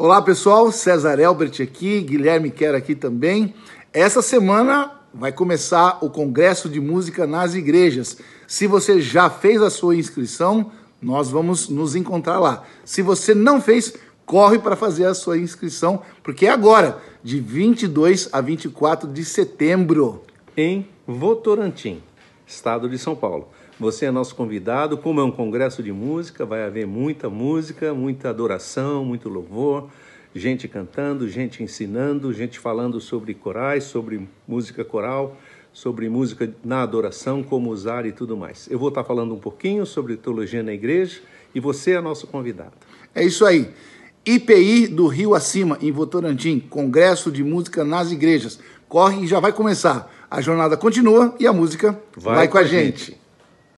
Olá pessoal, César Elbert aqui, Guilherme Quer aqui também. Essa semana vai começar o Congresso de Música nas Igrejas. Se você já fez a sua inscrição, nós vamos nos encontrar lá. Se você não fez, corre para fazer a sua inscrição, porque é agora, de 22 a 24 de setembro. Em Votorantim estado de São Paulo. Você é nosso convidado, como é um congresso de música, vai haver muita música, muita adoração, muito louvor, gente cantando, gente ensinando, gente falando sobre corais, sobre música coral, sobre música na adoração, como usar e tudo mais. Eu vou estar falando um pouquinho sobre teologia na igreja e você é nosso convidado. É isso aí. IPI do Rio Acima, em Votorantim, Congresso de Música nas Igrejas. Corre e já vai começar. A jornada continua e a música vai, vai com a gente. gente.